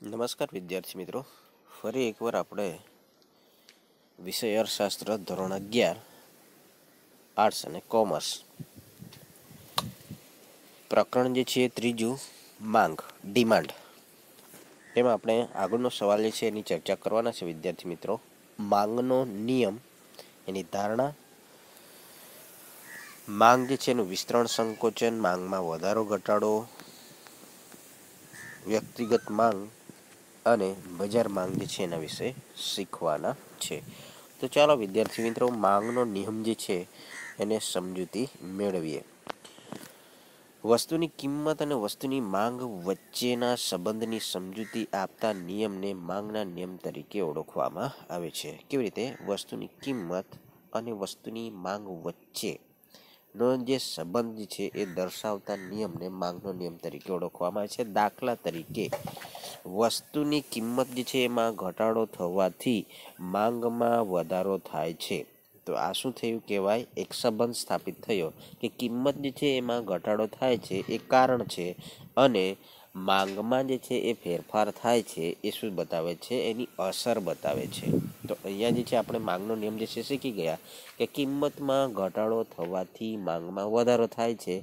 નમસ્કાર વિદ્યાર્થી મિત્રો ફરી એકવાર આપણે વિષય અર્થશાસ્ત્ર ધોરણ અગિયાર આર્ટ્સ અને કોમર્સ પ્રકરણ જે છે ત્રીજું માંગ ડિમાન્ડ એમાં આપણે આગળનો સવાલ જે છે એની ચર્ચા કરવાના છે વિદ્યાર્થી મિત્રો માંગનો નિયમ એની ધારણા માંગ જે છે એનું વિસ્તરણ સંકોચન માંગમાં વધારો ઘટાડો વ્યક્તિગત માંગ અને બજાર માંગ છે એના વિશે શીખવાના છે તો ચાલો વિદ્યાર્થી મિત્રો માંગનો નિયમ જે છે એને સમજૂતી મેળવીએ વસ્તુની કિંમત અને વસ્તુની માંગ વચ્ચેના સંબંધની સમજૂતી આપતા નિયમને માંગના નિયમ તરીકે ઓળખવામાં આવે છે કેવી રીતે વસ્તુની કિંમત અને વસ્તુની માંગ વચ્ચે નો જે સંબંધ છે એ દર્શાવતા નિયમને માંગનો નિયમ તરીકે ઓળખવામાં આવે છે દાખલા તરીકે વસ્તુની કિંમત જે છે એમાં ઘટાડો થવાથી માંગમાં વધારો થાય છે તો આ શું થયું કહેવાય એક સંબંધ સ્થાપિત થયો કે કિંમત જે છે એમાં ઘટાડો થાય છે એ કારણ છે અને માંગમાં જે છે એ ફેરફાર થાય છે એ શું બતાવે છે એની અસર બતાવે છે તો અહીંયા જે છે આપણે માંગનો નિયમ જે છે શીખી ગયા કે કિંમતમાં ઘટાડો થવાથી માંગમાં વધારો થાય છે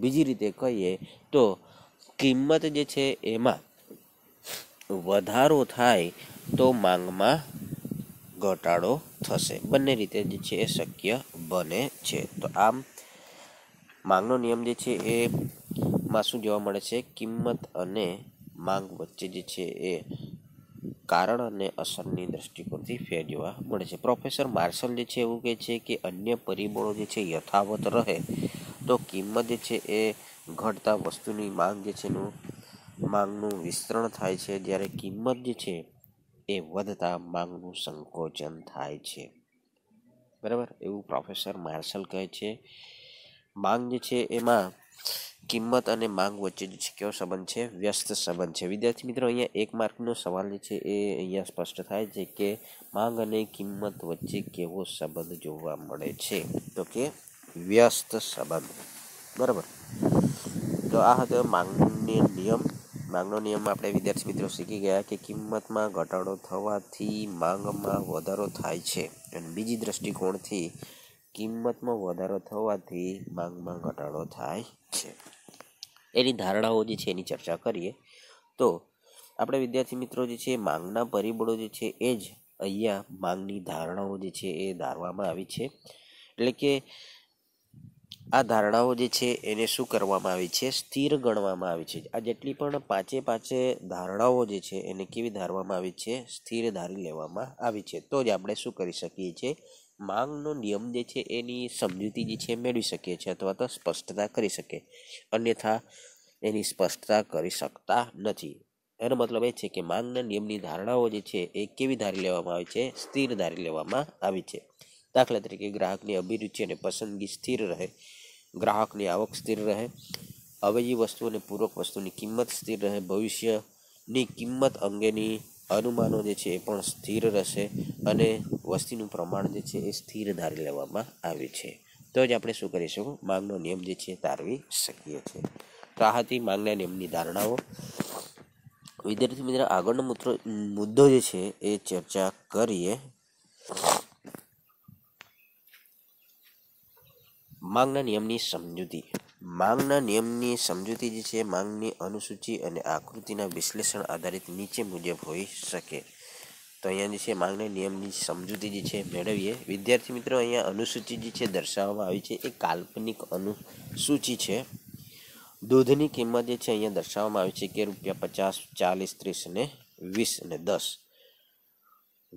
બીજી રીતે કહીએ તો કિંમત જે છે એમાં વધારો થાય તો માંગમાં ઘટાડો થશે બંને રીતે જે છે એ શક્ય બને છે તો આમ માંગનો નિયમ જે છે એ માં શું જોવા મળે છે કિંમત અને માંગ વચ્ચે જે છે એ કારણ અને અસરની દ્રષ્ટિકોણથી ફેર જોવા મળે છે પ્રોફેસર માર્શલ જે છે એવું કહે છે કે અન્ય પરિબળો જે છે યથાવત રહે તો કિંમત જે છે એ ઘટતા વસ્તુની માંગ જે છે એનું માંગનું વિસ્તરણ થાય છે જ્યારે કિંમત જે છે એ વધતા માંગનું સંકોચન થાય છે બરાબર એવું પ્રોફેસર માર્શલ કહે છે માંગ જે છે એમાં કિંમત અને માંગ વચ્ચે જે છે કયો સંબંધ છે વ્યસ્ત સંબંધ છે વિદ્યાર્થી મિત્રો અહીંયા એક માર્કનો સવાલ જે છે એ અહીંયા સ્પષ્ટ થાય છે કે માંગ અને કિંમત વચ્ચે કેવો સંબંધ જોવા મળે છે તો કે વ્યસ્ત સંબંધ બરાબર તો આ હતો માંગનો નિયમ માંગનો નિયમ આપણે વિદ્યાર્થી મિત્રો શીખી ગયા કે કિંમતમાં ઘટાડો થવાથી માંગમાં વધારો થાય છે અને બીજી દ્રષ્ટિકોણથી કિંમતમાં વધારો થવાથી માંગમાં ઘટાડો થાય છે એની ધારણાઓ જે છે એની ચર્ચા કરીએ તો આપણે વિદ્યાર્થી મિત્રો જે છે માંગના પરિબળો જે છે એ જ અહીંયા માંગની ધારણાઓ જે છે એ ધારવામાં આવી છે એટલે કે આ ધારણાઓ જે છે એને શું કરવામાં આવી છે સ્થિર ગણવામાં આવી છે આ જેટલી પણ પાંચે પાંચે ધારણાઓ જે છે એને કેવી ધારવામાં આવી છે સ્થિર ધારી લેવામાં આવી છે તો જ આપણે શું કરી શકીએ છીએ માંગનો નિયમ જે છે એની સમજૂતી જે છે મેળવી શકીએ છીએ અથવા તો સ્પષ્ટતા કરી શકીએ અન્યથા એની સ્પષ્ટતા કરી શકતા નથી એનો મતલબ એ છે કે માંગના નિયમની ધારણાઓ જે છે એ કેવી ધારી લેવામાં આવી છે સ્થિર ધારી લેવામાં આવી છે દાખલા તરીકે ગ્રાહકની અભિરુચિ અને પસંદગી સ્થિર રહે ગ્રાહકની આવક સ્થિર રહે અવેજી વસ્તુ અને પૂરક વસ્તુની કિંમત સ્થિર રહે ભવિષ્યની કિંમત અંગેની અનુમાનો જે છે એ પણ સ્થિર રહેશે અને વસ્તીનું પ્રમાણ જે છે એ સ્થિર ધારી લેવામાં આવ્યું છે તો જ આપણે શું કરીશું માંગનો નિયમ જે છે તારવી શકીએ છીએ તો આ હતી માંગના નિયમની ધારણાઓ વિદ્યાર્થી મિત્રો આગળનો મુદ્દો મુદ્દો જે છે એ ચર્ચા કરીએ માંગના નિયમની સમજૂતી માંગના નિયમની સમજૂતી જે છે માંગની અનુસૂચિ અને આકૃતિના વિશ્લેષણ આધારિત નીચે મુજબ હોઈ શકે તો અહીંયા જે છે માંગના નિયમની સમજૂતી જે છે મેળવીએ વિદ્યાર્થી મિત્રો અહીંયા અનુસૂચિ જે છે દર્શાવવામાં આવી છે એ કાલ્પનિક અનુસૂચિ છે દૂધની કિંમત જે છે અહીંયા દર્શાવવામાં આવી છે કે રૂપિયા પચાસ ચાલીસ ત્રીસ અને વીસ અને દસ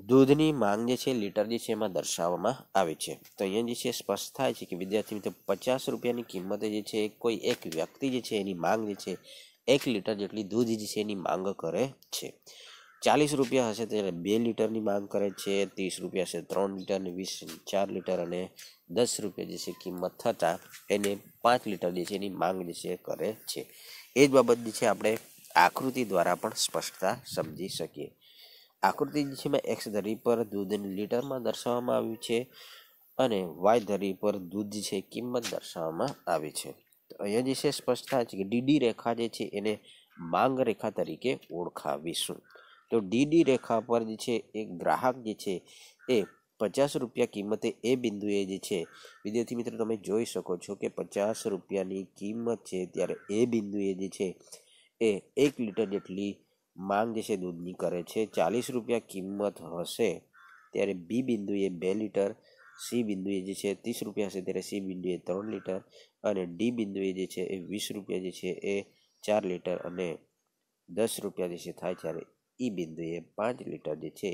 દૂધની માંગ જે છે લીટર જે છે એમાં દર્શાવવામાં આવી છે તો અહીંયા જે છે સ્પષ્ટ થાય છે કે વિદ્યાર્થી મિત્રો પચાસ રૂપિયાની કિંમતે જે છે કોઈ એક વ્યક્તિ જે છે એની માંગ જે છે એક લીટર જેટલી દૂધ જે છે એની માંગ કરે છે ચાલીસ રૂપિયા હશે ત્યારે બે લીટરની માંગ કરે છે ત્રીસ રૂપિયા હશે ત્રણ લીટરને વીસ ચાર લીટર અને દસ રૂપિયા જે છે કિંમત થતાં એને પાંચ લીટર જે છે એની માંગ જે છે કરે છે એ જ બાબત જે છે આપણે આકૃતિ દ્વારા પણ સ્પષ્ટતા સમજી શકીએ આકૃતિ જે છે એમાં એક્સ ધરી પર દૂધની લીટરમાં દર્શાવવામાં આવ્યું છે અને વાય ધરી પર દૂધ છે કિંમત દર્શાવવામાં આવી છે તો અહીંયા જે છે સ્પષ્ટતા છે કે ડીડી રેખા જે છે એને માંગ રેખા તરીકે ઓળખાવીશું તો ડીડી રેખા પર જે છે એ ગ્રાહક જે છે એ પચાસ રૂપિયા કિંમતે એ બિંદુએ જે છે વિદ્યાર્થી મિત્રો તમે જોઈ શકો છો કે પચાસ રૂપિયાની કિંમત છે ત્યારે એ બિંદુએ જે છે એ એક લીટર જેટલી માંગ જે છે દૂધની કરે છે ચાલીસ રૂપિયા કિંમત હશે ત્યારે બી બિંદુએ બે લીટર સી બિંદુએ જે છે ત્રીસ રૂપિયા હશે ત્યારે સી બિંદુએ ત્રણ લીટર અને ડી બિંદુએ જે છે એ વીસ રૂપિયા જે છે એ ચાર લીટર અને દસ રૂપિયા જે છે થાય ત્યારે ઈ e બિંદુએ પાંચ લીટર જે છે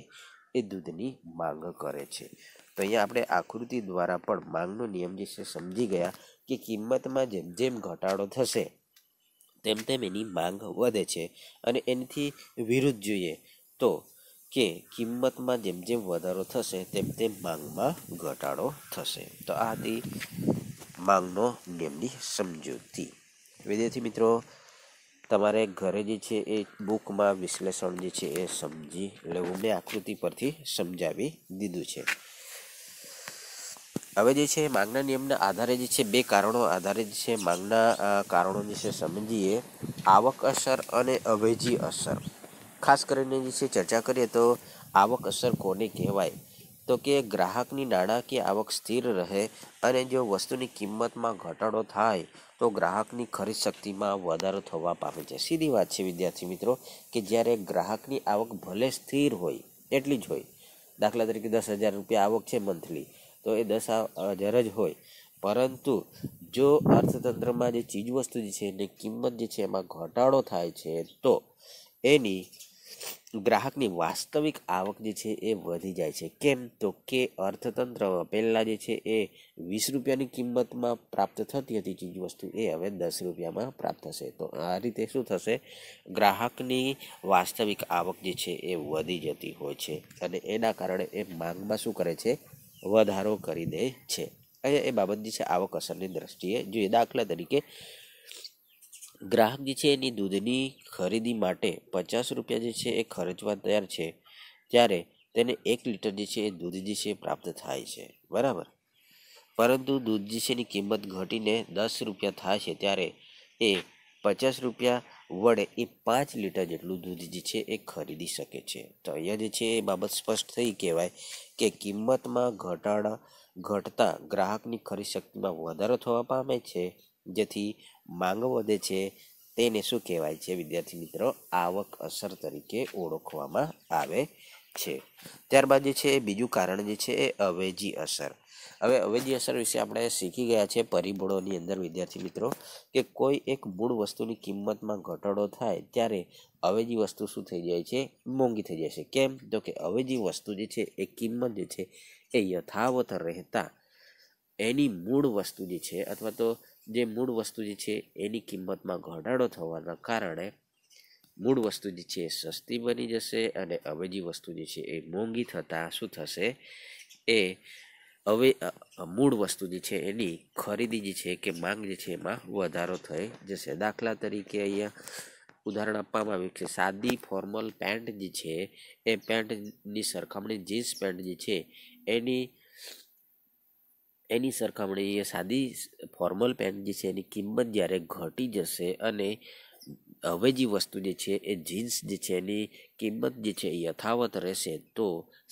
એ દૂધની માંગ કરે છે તો અહીંયા આપણે આકૃતિ દ્વારા પણ માંગનો નિયમ જે છે સમજી ગયા કે કિંમતમાં જેમ જેમ ઘટાડો થશે તેમ તેમ એની માંગ વધે છે અને એનાથી વિરુદ્ધ જોઈએ તો કે કિંમતમાં જેમ જેમ વધારો થશે તેમ તેમ માંગમાં ઘટાડો થશે તો આ હતી માંગનો નિયમની સમજૂતી વિદ્યાર્થી મિત્રો તમારે ઘરે જે છે એ બુકમાં વિશ્લેષણ જે છે એ સમજી લેવું મેં આકૃતિ પરથી સમજાવી દીધું છે હવે જે છે માંગના નિયમના આધારે જે છે બે કારણો આધારે જે છે માંગના કારણો જે છે સમજીએ આવક અસર અને અવેજી અસર ખાસ કરીને જે છે ચર્ચા કરીએ તો આવક અસર કોને કહેવાય તો કે ગ્રાહકની નાણાકીય આવક સ્થિર રહે અને જો વસ્તુની કિંમતમાં ઘટાડો થાય તો ગ્રાહકની ખરીદ શક્તિમાં વધારો થવા પામે છે સીધી વાત છે વિદ્યાર્થી મિત્રો કે જ્યારે ગ્રાહકની આવક ભલે સ્થિર હોય એટલી જ હોય દાખલા તરીકે દસ હજાર રૂપિયા આવક છે મંથલી તો એ દશા જર જ હોય પરંતુ જો અર્થતંત્રમાં જે ચીજવસ્તુ જે છે એની કિંમત જે છે એમાં ઘટાડો થાય છે તો એની ગ્રાહકની વાસ્તવિક આવક જે છે એ વધી જાય છે કેમ તો કે અર્થતંત્રમાં પહેલાં જે છે એ વીસ રૂપિયાની કિંમતમાં પ્રાપ્ત થતી હતી ચીજવસ્તુ એ હવે દસ રૂપિયામાં પ્રાપ્ત થશે તો આ રીતે શું થશે ગ્રાહકની વાસ્તવિક આવક જે છે એ વધી જતી હોય છે અને એના કારણે એ માંગમાં શું કરે છે વધારો કરી દે છે એ બાબત જે છે આવક અસરની દ્રષ્ટિએ જોઈએ દાખલા તરીકે ગ્રાહક જે છે એની દૂધની ખરીદી માટે પચાસ રૂપિયા જે છે એ ખર્ચવા તૈયાર છે ત્યારે તેને એક લીટર જે છે એ દૂધ જે છે પ્રાપ્ત થાય છે બરાબર પરંતુ દૂધ જે છે એની કિંમત ઘટીને દસ રૂપિયા થાય છે ત્યારે એ પચાસ રૂપિયા વડે એ પાંચ લીટર જેટલું દૂધ જે છે એ ખરીદી શકે છે તો અહીંયા જે છે એ બાબત સ્પષ્ટ થઈ કહેવાય કે કિંમતમાં ઘટાડા ઘટતા ગ્રાહકની ખરીદ શક્તિમાં વધારો થવા પામે છે જેથી માંગ વધે છે તેને શું કહેવાય છે વિદ્યાર્થી મિત્રો આવક અસર તરીકે ઓળખવામાં આવે છે ત્યારબાદ જે છે એ બીજું કારણ જે છે એ અવેજી અસર હવે અવેજી અસર વિશે આપણે શીખી ગયા છે પરિબળોની અંદર વિદ્યાર્થી મિત્રો કે કોઈ એક મૂળ વસ્તુની કિંમતમાં ઘટાડો થાય ત્યારે અવેજી વસ્તુ શું થઈ જાય છે મોંઘી થઈ જાય છે કેમ તો કે અવેજી વસ્તુ જે છે એ કિંમત જે છે એ યથાવત રહેતા એની મૂળ વસ્તુ જે છે અથવા તો જે મૂળ વસ્તુ જે છે એની કિંમતમાં ઘટાડો થવાના કારણે મૂળ વસ્તુ જે છે એ સસ્તી બની જશે અને અવેજી વસ્તુ જે છે એ મોંઘી થતાં શું થશે એ હવે મૂળ વસ્તુ જે છે એની ખરીદી જે છે કે માંગ જે છે એમાં વધારો થઈ જશે દાખલા તરીકે અહીંયા ઉદાહરણ આપવામાં આવ્યું છે સાદી ફોર્મલ પેન્ટ જે છે એ પેન્ટની સરખામણી જીન્સ પેન્ટ જે છે એની એની સરખામણી સાદી ફોર્મલ પેન્ટ જે છે એની કિંમત જ્યારે ઘટી જશે અને અવેજી વસ્તુ જે છે એ જીન્સ જે છે એની કિંમત જે છે એ યથાવત રહેશે તો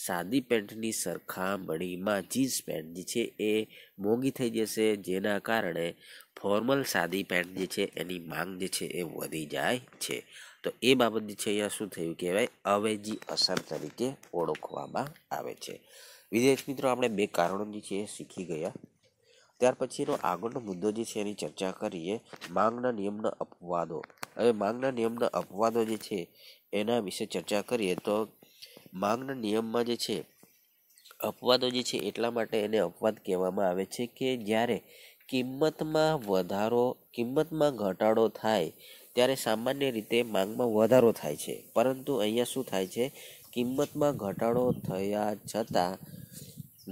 સાદી પેન્ટની સરખામણીમાં જીન્સ પેન્ટ જે છે એ મોંઘી થઈ જશે જેના કારણે ફોર્મલ સાદી પેન્ટ જે છે એની માંગ જે છે એ વધી જાય છે તો એ બાબત જે છે અહીંયા શું થયું કહેવાય અવેજી અસર તરીકે ઓળખવામાં આવે છે વિદેશ મિત્રો આપણે બે કારણો જે છે એ શીખી ગયા ત્યાર પછીનો આગળનો મુદ્દો જે છે એની ચર્ચા કરીએ માંગના નિયમના અપવાદો હવે માંગના નિયમના અપવાદો જે છે એના વિશે ચર્ચા કરીએ તો માંગના નિયમમાં જે છે અપવાદો જે છે એટલા માટે એને અપવાદ કહેવામાં આવે છે કે જ્યારે કિંમતમાં વધારો કિંમતમાં ઘટાડો થાય ત્યારે સામાન્ય રીતે માંગમાં વધારો થાય છે પરંતુ અહીંયા શું થાય છે કિંમતમાં ઘટાડો થયા છતાં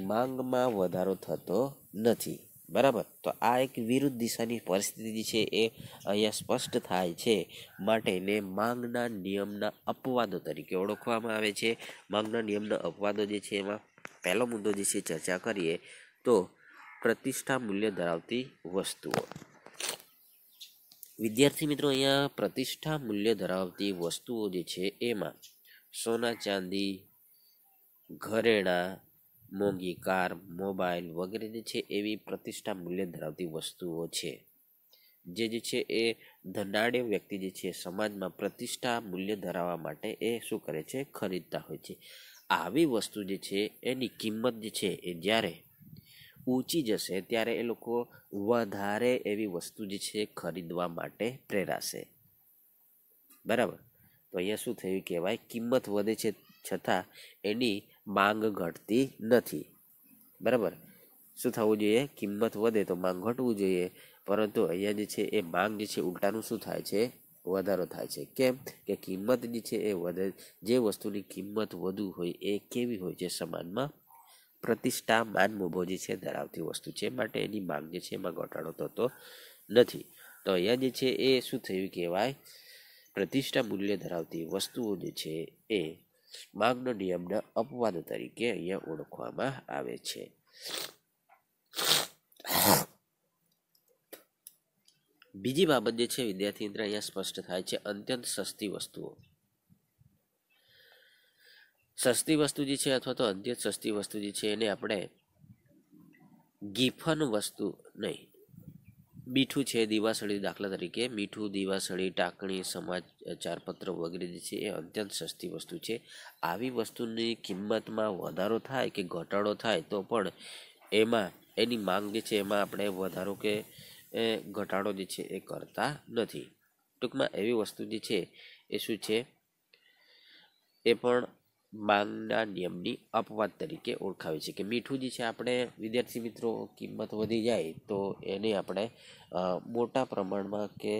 માંગમાં વધારો થતો નથી બરાબર તો આ એક વિરુદ્ધ દિશાની પરિસ્થિતિ છે એ અહીંયા સ્પષ્ટ થાય છે માટે એને માંગના નિયમના અપવાદો તરીકે ઓળખવામાં આવે છે માંગના નિયમના અપવાદો જે છે એમાં પહેલો મુદ્દો જે છે ચર્ચા કરીએ તો પ્રતિષ્ઠા મૂલ્ય ધરાવતી વસ્તુઓ વિદ્યાર્થી મિત્રો અહીંયા પ્રતિષ્ઠા મૂલ્ય ધરાવતી વસ્તુઓ જે છે એમાં સોના ચાંદી ઘરેણાં મોંઘી કાર મોબાઈલ વગેરે જે છે એવી પ્રતિષ્ઠા મૂલ્ય ધરાવતી વસ્તુઓ છે જે જે છે એ ધનાઢ્ય વ્યક્તિ જે છે સમાજમાં પ્રતિષ્ઠા મૂલ્ય ધરાવવા માટે એ શું કરે છે ખરીદતા હોય છે આવી વસ્તુ જે છે એની કિંમત જે છે એ જ્યારે ઊંચી જશે ત્યારે એ લોકો વધારે એવી વસ્તુ જે છે ખરીદવા માટે પ્રેરાશે બરાબર તો અહીંયા શું થયું કહેવાય કિંમત વધે છે છતાં એની માંગ ઘટતી નથી બરાબર શું થવું જોઈએ કિંમત વધે તો માંગ ઘટવું જોઈએ પરંતુ અહીંયા જે છે એ માંગ જે છે ઉલટાનું શું થાય છે વધારો થાય છે કેમ કે કિંમત જે છે એ વધે જે વસ્તુની કિંમત વધુ હોય એ કેવી હોય છે સમાનમાં પ્રતિષ્ઠા માન મોભો જે છે ધરાવતી વસ્તુ છે માટે એની માંગ જે છે એમાં ઘટાડો થતો નથી તો અહીંયા જે છે એ શું થયું કહેવાય પ્રતિષ્ઠા મૂલ્ય ધરાવતી વસ્તુઓ જે છે એ માગનો નિયમના અપવાદ તરીકે અહીંયા ઓળખવામાં આવે છે બીજી બાબત જે છે વિદ્યાર્થી મિત્ર અહીંયા સ્પષ્ટ થાય છે અત્યંત સસ્તી વસ્તુઓ સસ્તી વસ્તુ જે છે અથવા તો અત્યંત સસ્તી વસ્તુ જે છે એને આપણે ગિફન વસ્તુ નહીં મીઠું છે દીવાસળી દાખલા તરીકે મીઠું દીવાસળી ટાંકણી સમાચારપત્ર વગેરે જે છે એ અત્યંત સસ્તી વસ્તુ છે આવી વસ્તુની કિંમતમાં વધારો થાય કે ઘટાડો થાય તો પણ એમાં એની માંગ જે છે એમાં આપણે વધારો કે ઘટાડો જે છે એ કરતા નથી ટૂંકમાં એવી વસ્તુ જે છે એ શું છે એ પણ માંગના નિયમની અપવાદ તરીકે ઓળખાવે છે કે મીઠું જે છે આપણે વિદ્યાર્થી મિત્રો કિંમત વધી જાય તો એને આપણે મોટા પ્રમાણમાં કે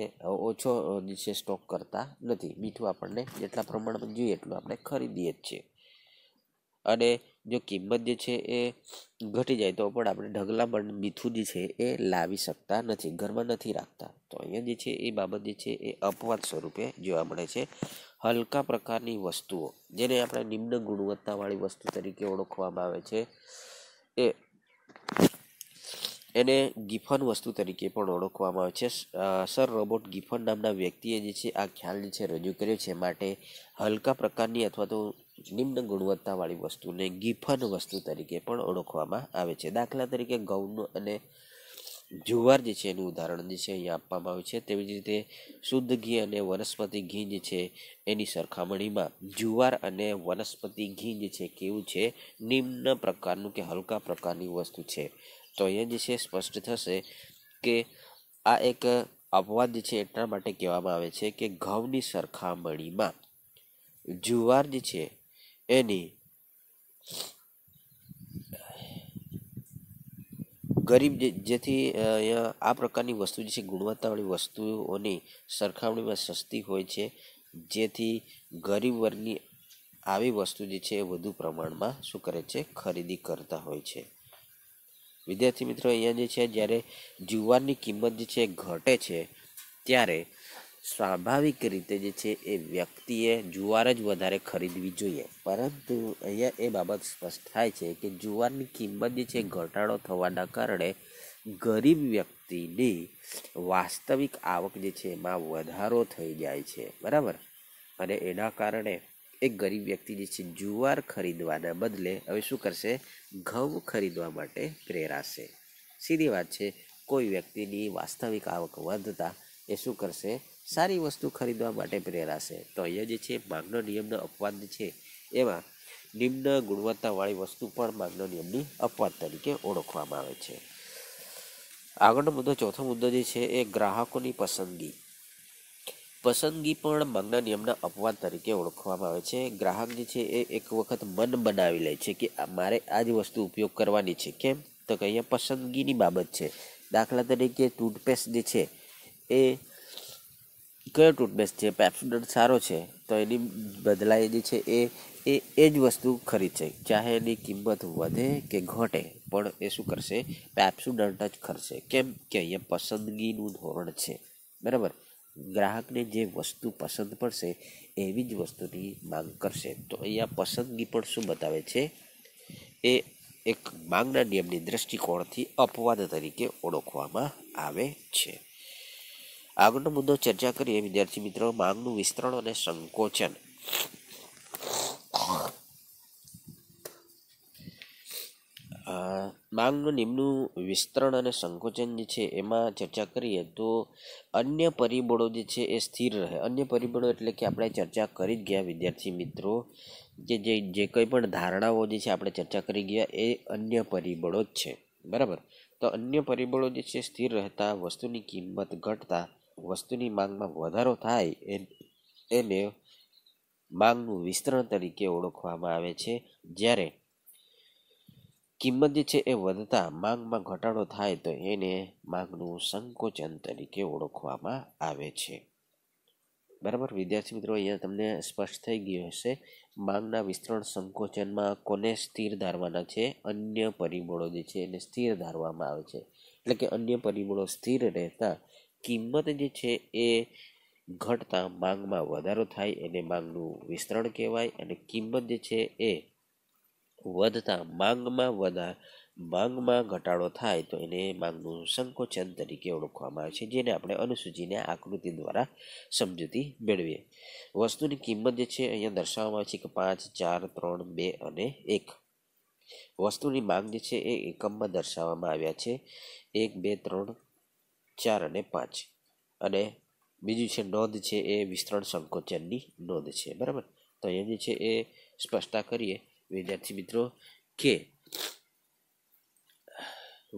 ઓછો જે છે સ્ટોક કરતા નથી મીઠું આપણને જેટલા પ્રમાણમાં જોઈએ એટલું આપણે ખરીદીએ જ છીએ અને જો કિંમત જે છે એ ઘટી જાય તો પણ આપણે ઢગલામાં મીઠું જે છે એ લાવી શકતા નથી ઘરમાં નથી રાખતા તો અહીંયા જે છે એ બાબત જે છે એ અપવાદ સ્વરૂપે જોવા મળે છે હલકા પ્રકારની વસ્તુઓ જેને આપણે નિમ્ન ગુણવત્તાવાળી વસ્તુ તરીકે ઓળખવામાં આવે છે એ એને ગિફન વસ્તુ તરીકે પણ ઓળખવામાં આવે છે સર રોબોટ ગિફન નામના વ્યક્તિએ જે છે આ ખ્યાલને છે રજૂ કર્યો છે માટે હલકા પ્રકારની અથવા તો નિમ્ન ગુણવત્તાવાળી વસ્તુને ગિફન વસ્તુ તરીકે પણ ઓળખવામાં આવે છે દાખલા તરીકે ઘઉંનો અને જુવાર જે છે એનું ઉદાહરણ જે છે અહીંયા આપવામાં આવ્યું છે તેવી જ રીતે શુદ્ધ ઘી અને વનસ્પતિ ઘી જે છે એની સરખામણીમાં જુવાર અને વનસ્પતિ ઘી જે છે કેવું છે નિમ્ન પ્રકારનું કે હલકા પ્રકારની વસ્તુ છે તો અહીંયા જે છે સ્પષ્ટ થશે કે આ એક અપવાદ છે એટલા માટે કહેવામાં આવે છે કે ઘઉંની સરખામણીમાં જુવાર જે છે એની ગરીબ જેથી અહીંયા આ પ્રકારની વસ્તુ જે છે ગુણવત્તાવાળી વસ્તુઓની સરખામણીમાં સસ્તી હોય છે જેથી ગરીબ વર્ગની આવી વસ્તુ જે છે એ વધુ પ્રમાણમાં શું કરે છે ખરીદી કરતા હોય છે વિદ્યાર્થી મિત્રો અહીંયા જે છે જ્યારે જુવારની કિંમત જે છે ઘટે છે ત્યારે સ્વાભાવિક રીતે જે છે એ વ્યક્તિએ જુવાર જ વધારે ખરીદવી જોઈએ પરંતુ અહીંયા એ બાબત સ્પષ્ટ થાય છે કે જુવારની કિંમત જે છે ઘટાડો થવાના કારણે ગરીબ વ્યક્તિની વાસ્તવિક આવક જે છે એમાં વધારો થઈ જાય છે બરાબર અને એના કારણે એ ગરીબ વ્યક્તિ જે છે જુવાર ખરીદવાના બદલે હવે શું કરશે ઘઉં ખરીદવા માટે પ્રેરાશે સીધી વાત છે કોઈ વ્યક્તિની વાસ્તવિક આવક વધતા એ શું કરશે સારી વસ્તુ ખરીદવા માટે પ્રેરાશે તો અહીંયા જે છે માગનો નિયમનો અપવાદ છે એમાં નિમ્ન ગુણવત્તાવાળી વસ્તુ પણ માગનો નિયમની અપવાદ તરીકે ઓળખવામાં આવે છે આગળનો મુદ્દો ચોથો મુદ્દો જે છે એ ગ્રાહકોની પસંદગી પસંદગી પણ માંગના નિયમના અપવાદ તરીકે ઓળખવામાં આવે છે ગ્રાહક જે છે એ એક વખત મન બનાવી લે છે કે મારે આ જ વસ્તુ ઉપયોગ કરવાની છે કેમ તો કે અહીંયા પસંદગીની બાબત છે દાખલા તરીકે ટૂથપેસ્ટ જે છે એ કયો ટૂથપેસ્ટ છે પેપ્સોડન્ટ સારો છે તો એની બદલાય જે છે એ એ એ જ વસ્તુ ખરીદશે ચાહે એની કિંમત વધે કે ઘટે પણ એ શું કરશે પેપ્સુડન્ટ જ ખરશે કેમ કે અહીંયા પસંદગીનું ધોરણ છે બરાબર ગ્રાહકને જે વસ્તુ પસંદ પડશે એવી જ વસ્તુની માંગ કરશે તો અહીંયા પસંદગી પણ શું બતાવે છે એ એક માંગના નિયમની દ્રષ્ટિકોણથી અપવાદ તરીકે ઓળખવામાં આવે છે આગળનો મુદ્દો ચર્ચા કરીએ વિદ્યાર્થી મિત્રો માંગનું વિસ્તરણ અને સંકોચન માંગનું નિમ્નું વિસ્તરણ અને સંકોચન જે છે એમાં ચર્ચા કરીએ તો અન્ય પરિબળો જે છે એ સ્થિર રહે અન્ય પરિબળો એટલે કે આપણે ચર્ચા કરી જ ગયા વિદ્યાર્થી મિત્રો કે જે જે કંઈ પણ ધારણાઓ જે છે આપણે ચર્ચા કરી ગયા એ અન્ય પરિબળો જ છે બરાબર તો અન્ય પરિબળો જે છે સ્થિર રહેતા વસ્તુની કિંમત ઘટતા વસ્તુની માંગમાં વધારો થાય એને માંગનું વિસ્તરણ તરીકે ઓળખવામાં આવે છે જ્યારે કિંમત જે છે એ વધતા માંગમાં ઘટાડો થાય તો એને માંગનું સંકોચન તરીકે ઓળખવામાં આવે છે બરાબર વિદ્યાર્થી મિત્રો અહીંયા તમને સ્પષ્ટ થઈ ગયું હશે માંગના વિસ્તરણ સંકોચનમાં કોને સ્થિર ધારવાના છે અન્ય પરિબળો જે છે એને સ્થિર ધારવામાં આવે છે એટલે કે અન્ય પરિબળો સ્થિર રહેતા કિંમત જે છે એ ઘટતા માંગમાં વધારો થાય એને માંગનું વિસ્તરણ કહેવાય અને કિંમત જે છે એ વધતા માંગમાં વધા માંગમાં ઘટાડો થાય તો એને માંગનું સંકોચન તરીકે ઓળખવામાં આવે છે જેને આપણે અનુસૂચિને આકૃતિ દ્વારા સમજૂતી મેળવીએ વસ્તુની કિંમત જે છે અહીંયા દર્શાવવામાં આવે છે કે પાંચ ચાર ત્રણ બે અને એક વસ્તુની માંગ જે છે એ એકમમાં દર્શાવવામાં આવ્યા છે એક બે ત્રણ ચાર અને પાંચ અને બીજું છે નોંધ છે એ વિસ્તરણ સંકોચનની નોંધ છે બરાબર તો અહીંયા જે છે એ સ્પષ્ટતા કરીએ વિદ્યાર્થી મિત્રો કે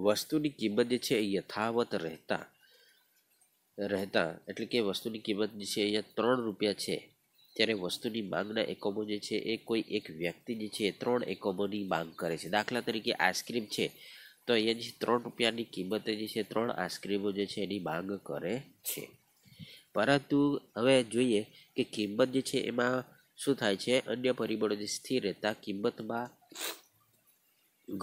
વસ્તુની કિંમત જે છે એ યથાવત રહેતા રહેતા એટલે કે વસ્તુની કિંમત જે છે અહીંયા ત્રણ રૂપિયા છે ત્યારે વસ્તુની માંગના એકમો જે છે એ કોઈ એક વ્યક્તિ જે છે ત્રણ એકમોની માંગ કરે છે દાખલા તરીકે આઈસ્ક્રીમ છે તો એ જે ત્રણ રૂપિયાની કિંમતે જે છે ત્રણ આઈસ્ક્રીમો જે છે એની માંગ કરે છે પરંતુ હવે જોઈએ કે કિંમત જે છે એમાં શું થાય છે અન્ય પરિબળો જે સ્થિર રહેતા કિંમતમાં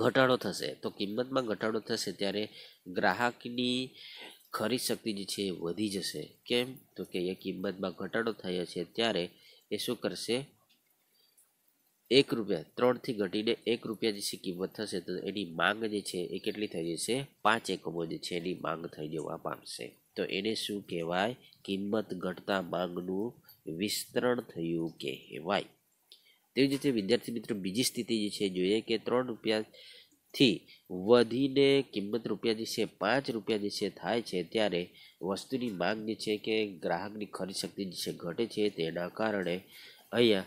ઘટાડો થશે તો કિંમતમાં ઘટાડો થશે ત્યારે ગ્રાહકની ખરીદ શક્તિ જે છે એ વધી જશે કેમ તો કે એ કિંમતમાં ઘટાડો થયો છે ત્યારે એ શું કરશે એક રૂપિયા ત્રણથી ઘટીને એક રૂપિયા જે કિંમત થશે તો એની માંગ જે છે એ કેટલી થઈ જશે પાંચ એકમો જે છે એની માંગ થઈ જવા પામશે તો એને શું કહેવાય કિંમત ઘટતા માંગનું વિસ્તરણ થયું કહેવાય તેવી જ રીતે વિદ્યાર્થી મિત્રો બીજી સ્થિતિ જે છે જોઈએ કે ત્રણ રૂપિયાથી વધીને કિંમત રૂપિયા જે છે પાંચ રૂપિયા જે છે થાય છે ત્યારે વસ્તુની માંગ જે છે કે ગ્રાહકની ખરીદ શક્તિ જે છે ઘટે છે તેના કારણે અહીંયા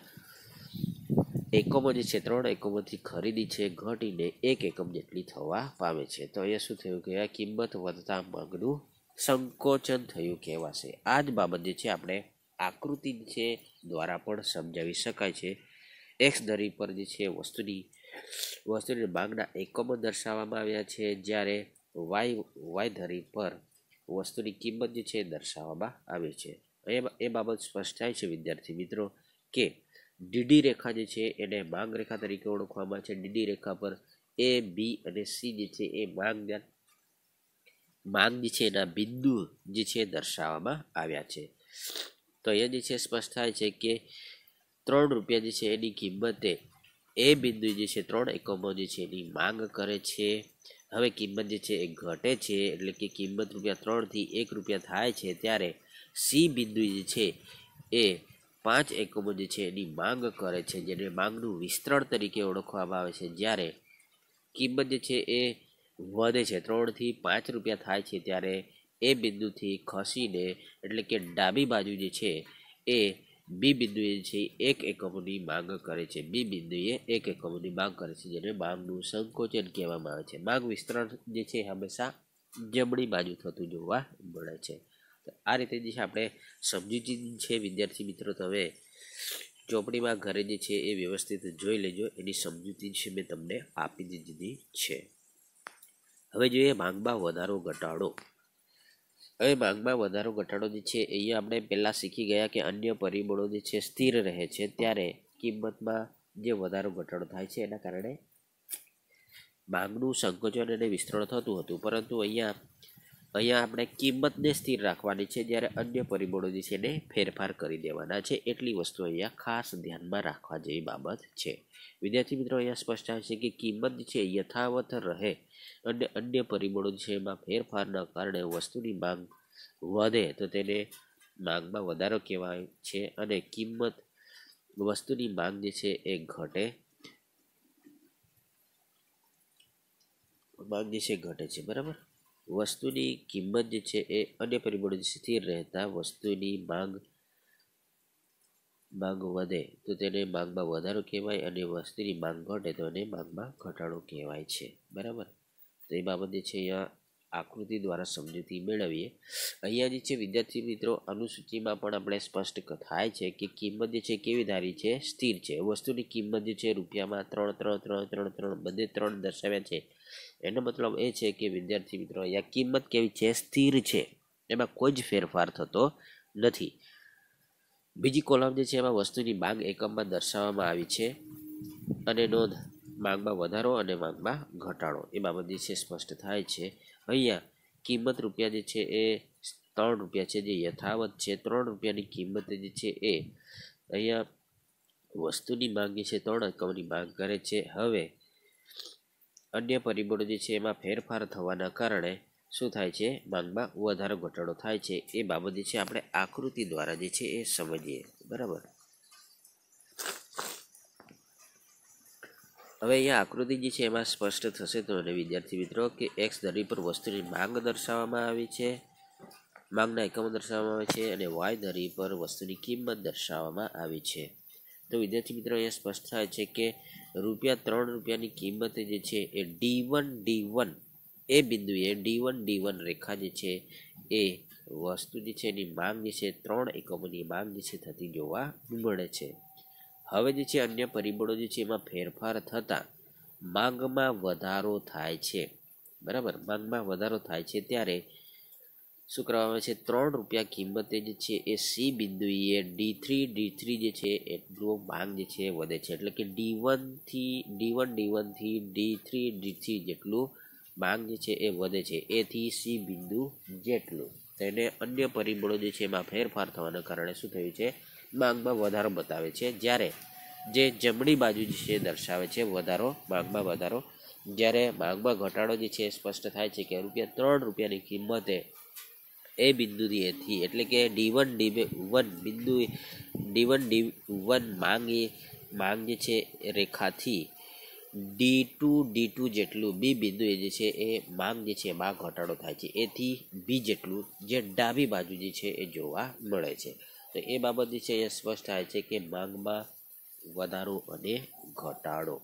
એકમો જે છે ત્રણ એકમોથી ખરીદી છે ઘટીને એક એકમ જેટલી થવા પામે છે તો અહીંયા શું થયું કે આ કિંમત વધતા માંગનું સંકોચન થયું કહેવાશે આ જ બાબત જે છે આપણે આકૃતિ છે દ્વારા પણ સમજાવી શકાય છે એક્સ ધરી પર જે છે વસ્તુની વસ્તુની માંગના એકમો દર્શાવવામાં આવ્યા છે જ્યારે વાય વાય ધરી પર વસ્તુની કિંમત જે છે દર્શાવવામાં આવી છે એ બાબત સ્પષ્ટ થાય છે વિદ્યાર્થી મિત્રો કે ડીડી રેખા જે છે એને માંગ રેખા તરીકે ઓળખવામાં છે ડીડી રેખા પર એ બી અને સી જે છે એ માંગ માંગ જે છે એના બિંદુ જે છે દર્શાવવામાં આવ્યા છે તો અહીંયા જે છે સ્પષ્ટ થાય છે કે ત્રણ રૂપિયા જે છે એની કિંમતે એ બિંદુ જે છે ત્રણ એકમો જે છે એની માંગ કરે છે હવે કિંમત જે છે એ ઘટે છે એટલે કે કિંમત રૂપિયા ત્રણથી એક રૂપિયા થાય છે ત્યારે સી બિંદુ જે છે એ પાંચ એકમો જે છે એની માંગ કરે છે જેને માંગનું વિસ્તરણ તરીકે ઓળખવામાં આવે છે જ્યારે કિંમત જે છે એ વધે છે ત્રણથી પાંચ રૂપિયા થાય છે ત્યારે એ બિંદુથી ખસીને એટલે કે ડાબી બાજુ જે છે એ બી બિંદુએ છે એક એકમની માંગ કરે છે બી બિંદુએ એક એકમની માંગ કરે છે જેને માંગનું સંકોચન કહેવામાં આવે છે માંગ વિસ્તરણ જે છે હંમેશા જમણી બાજુ થતું જોવા મળે છે આ રીતે જે છે આપણે સબ્જેક્ટ છે વિદ્યાર્થી મિત્રો તમે ચોપડીમાં ઘરે જે છે એ વ્યવસ્થિત જોઈ લેજો એની સમજૂતી છે મેં તમને આપી દીધી છે હવે જોઈએ માંગમાં વધારો ઘટાડો હવે માંગમાં વધારો ઘટાડો જે છે અહીંયા આપણે પહેલાં શીખી ગયા કે અન્ય પરિબળો જે છે સ્થિર રહે છે ત્યારે કિંમતમાં જે વધારો ઘટાડો થાય છે એના કારણે માંગનું સંકોચન અને વિસ્તરણ થતું હતું પરંતુ અહીંયા અહીંયા આપણે કિંમતને સ્થિર રાખવાની છે જ્યારે અન્ય પરિબળો જે છે એને ફેરફાર કરી દેવાના છે એટલી વસ્તુ અહીંયા ખાસ ધ્યાનમાં રાખવા જેવી બાબત છે વિદ્યાર્થી મિત્રો અહીંયા સ્પષ્ટ આવે છે કે કિંમત છે યથાવત રહે અને અન્ય પરિબળો છે એમાં ફેરફારના કારણે વસ્તુની માંગ વધે તો તેને માંગમાં વધારો કહેવાય છે અને કિંમત વસ્તુની માંગ જે છે એ ઘટે માંગ જે છે ઘટે છે બરાબર વસ્તુની કિંમત જે છે એ અન્ય પરિબળોથી સ્થિર રહેતા વસ્તુની માંગ માંગ વધે તો તેને માંગમાં વધારો કહેવાય અને વસ્તુની માંગ ઘટે તો એને માંગમાં ઘટાડો કહેવાય છે બરાબર તો એ બાબત છે અહીંયા આકૃતિ દ્વારા સમજૂતી મેળવીએ અહીંયા જે છે વિદ્યાર્થી મિત્રો અનુસૂચિમાં પણ આપણે સ્પષ્ટ થાય છે કે કિંમત જે છે કેવી ધારી છે સ્થિર છે વસ્તુની કિંમત જે છે રૂપિયામાં ત્રણ ત્રણ ત્રણ ત્રણ ત્રણ બધે ત્રણ દર્શાવ્યા છે એનો મતલબ એ છે કે વિદ્યાર્થી મિત્રો અહીંયા કિંમત કેવી છે સ્થિર છે એમાં કોઈ જ ફેરફાર થતો નથી બીજી કોલમ જે છે એમાં વસ્તુની માંગ એકમમાં દર્શાવવામાં આવી છે અને નોંધ માંગમાં વધારો અને માંગમાં ઘટાડો એ બાબત જે છે સ્પષ્ટ થાય છે અહીંયા કિંમત રૂપિયા જે છે એ ત્રણ રૂપિયા છે જે યથાવત છે ત્રણ રૂપિયાની કિંમત જે છે એ અહીંયા વસ્તુની માંગ છે ત્રણ એકમની માંગ કરે છે હવે અન્ય પરિબળો જે છે એમાં ફેરફાર થવાના કારણે શું થાય છે માંગમાં વધારો ઘટાડો થાય છે એ બાબત જે છે આપણે આકૃતિ દ્વારા જે છે એ સમજીએ બરાબર હવે અહીંયા આકૃતિ જે છે એમાં સ્પષ્ટ થશે તો અને વિદ્યાર્થી મિત્રો કે એક્સ ધરી પર વસ્તુની માંગ દર્શાવવામાં આવી છે માંગના એકમો દર્શાવવામાં આવે છે અને વાય ધરી પર વસ્તુની કિંમત દર્શાવવામાં આવી છે તો વિદ્યાર્થી મિત્રો અહીંયા સ્પષ્ટ થાય છે કે રૂપિયા ત્રણ રૂપિયાની કિંમત જે છે એ ડી વન ડી વન એ બિંદુએ ડી વન ડી વન રેખા જે છે એ વસ્તુ જે છે એની માંગ જે છે ત્રણ એકમોની માંગ જે છે થતી જોવા મળે છે હવે જે છે અન્ય પરિબળો જે છે એમાં ફેરફાર થતાં માંગમાં વધારો થાય છે બરાબર માંગમાં વધારો થાય છે ત્યારે શું કરવામાં આવે છે ત્રણ રૂપિયા કિંમતે જે છે એ સી બિંદુએ ડી થ્રી ડી થ્રી જે છે એટલો માંગ જે છે વધે છે એટલે કે ડી વનથી ડી વન ડી વનથી ડી થ્રી ડી થ્રી જેટલું માંગ જે છે એ વધે છે એથી સી બિંદુ જેટલું તેને અન્ય પરિબળો જે છે એમાં ફેરફાર થવાના કારણે શું થયું છે માંગમાં વધારો બતાવે છે જ્યારે જે જમણી બાજુ જે છે દર્શાવે છે વધારો માંગમાં વધારો જ્યારે માંગમાં ઘટાડો જે છે સ્પષ્ટ થાય છે કે રૂપિયા ત્રણ રૂપિયાની કિંમતે એ બિંદુની એથી એટલે કે ડી વન ડી વન બિંદુ ડી વન ડી વન માંગ એ માંગ જે છે રેખાથી ડી ટુ ડી ટુ જેટલું બી બિંદુએ જે છે એ માંગ જે છે એમાં ઘટાડો થાય છે એથી બી જેટલું જે ડાબી બાજુ જે છે એ જોવા મળે છે તો એ બાબત જે છે અહીંયા સ્પષ્ટ થાય છે કે માંગમાં વધારો અને ઘટાડો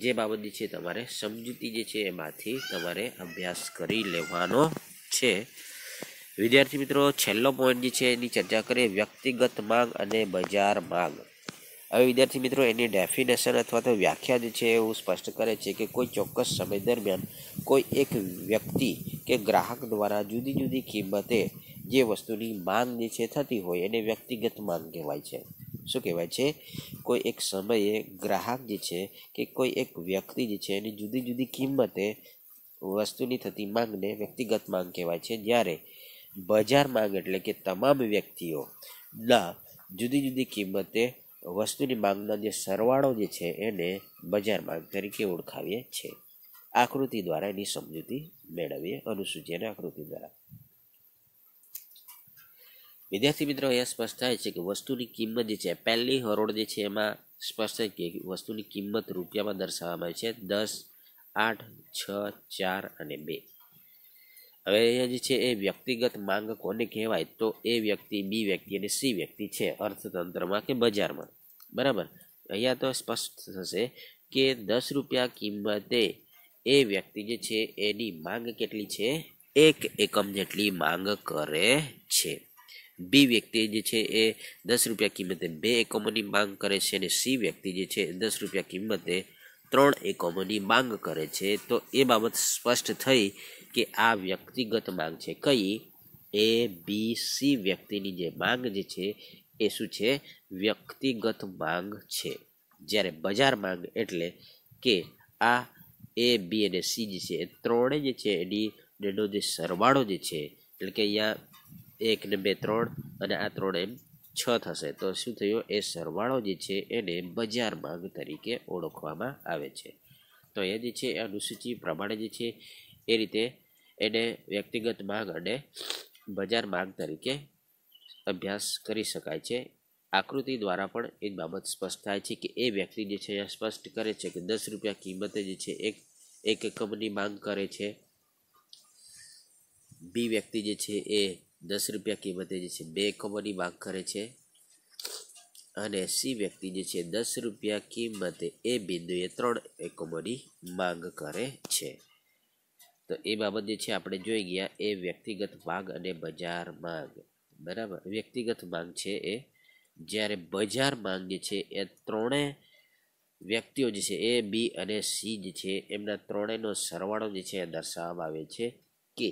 જે બાબત જે છે તમારે સમજૂતી જે છે એમાંથી તમારે અભ્યાસ કરી લેવાનો છે વિદ્યાર્થી મિત્રો છેલ્લો પોઈન્ટ જે છે એની ચર્ચા કરીએ વ્યક્તિગત માંગ અને બજાર માંગ હવે વિદ્યાર્થી મિત્રો એની ડેફિનેશન અથવા તો વ્યાખ્યા જે છે એવું સ્પષ્ટ કરે છે કે કોઈ ચોક્કસ સમય દરમિયાન કોઈ એક વ્યક્તિ કે ગ્રાહક દ્વારા જુદી જુદી કિંમતે જે વસ્તુની માંગ જે છે થતી હોય એને વ્યક્તિગત માંગ કહેવાય છે શું કહેવાય છે કોઈ એક સમયે ગ્રાહક જે છે કે કોઈ એક વ્યક્તિ જે છે એની જુદી જુદી કિંમતે વસ્તુની થતી માંગને વ્યક્તિગત માંગ કહેવાય છે જ્યારે બજાર માંગ એટલે કે તમામ વ્યક્તિઓના જુદી જુદી કિંમતે વસ્તુની માંગના જે સરવાળો જે છે એને બજાર માંગ તરીકે ઓળખાવીએ છીએ આકૃતિ દ્વારા એની સમજૂતી મેળવીએ અનુસૂચિ અને આકૃતિ દ્વારા વિદ્યાર્થી મિત્રો એ સ્પષ્ટ થાય છે કે વસ્તુની કિંમત જે છે પહેલી હરોળ જે છે એમાં સ્પષ્ટ થાય કે વસ્તુની કિંમત રૂપિયામાં દર્શાવવામાં આવી છે દસ આઠ છ ચાર અને બે હવે અહીંયા જે છે એ વ્યક્તિગત માંગ કોને કહેવાય તો એ વ્યક્તિ બી વ્યક્તિ અને સી વ્યક્તિ છે અર્થતંત્રમાં કે બજારમાં બરાબર અહીંયા તો સ્પષ્ટ થશે કે દસ રૂપિયા કિંમતે એ વ્યક્તિ જે છે એની માંગ કેટલી છે એક એકમ જેટલી માંગ કરે છે બી વ્યક્તિ જે છે એ દસ રૂપિયા કિંમતે બે એકમોની માંગ કરે છે અને સી વ્યક્તિ જે છે દસ રૂપિયા કિંમતે ત્રણ એકમોની માંગ કરે છે તો એ બાબત સ્પષ્ટ થઈ કે આ વ્યક્તિગત માંગ છે કઈ એ બી સી વ્યક્તિની જે માંગ જે છે એ શું છે વ્યક્તિગત માંગ છે જ્યારે બજાર માંગ એટલે કે આ એ બી અને સી જે છે એ ત્રણે જે છે એની એનો જે સરવાળો જે છે એટલે કે અહીંયા એક ને બે ત્રણ અને આ ત્રણ એમ છ થશે તો શું થયું એ સરવાળો જે છે એને બજાર માંગ તરીકે ઓળખવામાં આવે છે તો એ જે છે અનુસૂચિ પ્રમાણે જે છે એ રીતે એને વ્યક્તિગત માંગ અને બજાર માંગ તરીકે અભ્યાસ કરી શકાય છે આકૃતિ દ્વારા પણ એ બાબત સ્પષ્ટ થાય છે કે એ વ્યક્તિ જે છે સ્પષ્ટ કરે છે કે દસ રૂપિયા કિંમતે જે છે એક એક એકમની માંગ કરે છે બી વ્યક્તિ જે છે એ દસ રૂપિયા કિંમતે જે છે બે એકમોની માંગ કરે છે અને સી વ્યક્તિ જે છે દસ રૂપિયા કિંમતે એ બિંદુએ ત્રણ એકમોની માંગ કરે છે તો એ બાબત જે છે આપણે જોઈ ગયા એ વ્યક્તિગત માંગ અને બજાર માંગ બરાબર વ્યક્તિગત માંગ છે એ જ્યારે બજાર માંગ જે છે એ ત્રણેય વ્યક્તિઓ જે છે એ બી અને સી જે છે એમના ત્રણેયનો સરવાળો જે છે એ દર્શાવવામાં આવે છે કે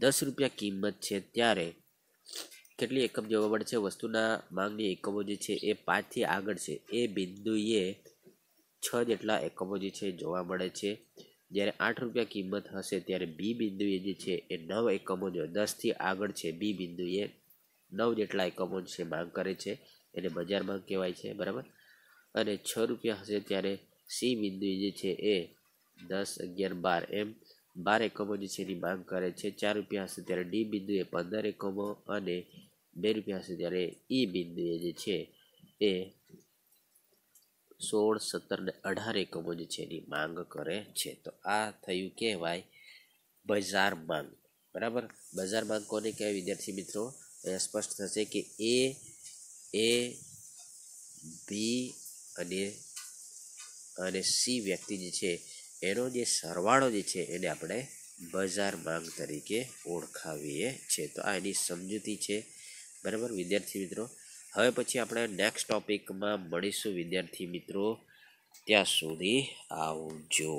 દસ રૂપિયા કિંમત છે ત્યારે કેટલી એકમ જોવા મળે છે વસ્તુના માંગની એકમો જે છે એ પાંચથી આગળ છે એ બિંદુએ છ જેટલા એકમો જે છે જોવા મળે છે જ્યારે આઠ રૂપિયા કિંમત હશે ત્યારે બી બિંદુએ જે છે એ નવ એકમો જો દસથી આગળ છે બી બિંદુએ નવ જેટલા એકમો છે માંગ કરે છે એને બજાર માંગ કહેવાય છે બરાબર અને છ રૂપિયા હશે ત્યારે સી બિંદુએ જે છે એ દસ અગિયાર બાર એમ બાર એકમો જે છે એની માંગ કરે છે ચાર રૂપિયા હશે ત્યારે ડી બિંદુએ પંદર એકમો અને બે રૂપિયા હશે ત્યારે ઈ બિંદુએ જે છે એ સોળ સત્તર ને અઢાર એકમો જે છે એની માંગ કરે છે તો આ થયું કહેવાય બજાર માંગ બરાબર બજાર માંગ કોને કહેવાય વિદ્યાર્થી મિત્રો અહીંયા સ્પષ્ટ થશે કે એ એ બી અને અને સી વ્યક્તિ જે છે એનો જે સરવાળો જે છે એને આપણે બજાર માંગ તરીકે ઓળખાવીએ છીએ તો આ એની સમજૂતી છે બરાબર વિદ્યાર્થી મિત્રો હવે પછી આપણે નેક્સ્ટ ટોપિકમાં મળીશું વિદ્યાર્થી મિત્રો ત્યાં સુધી આવજો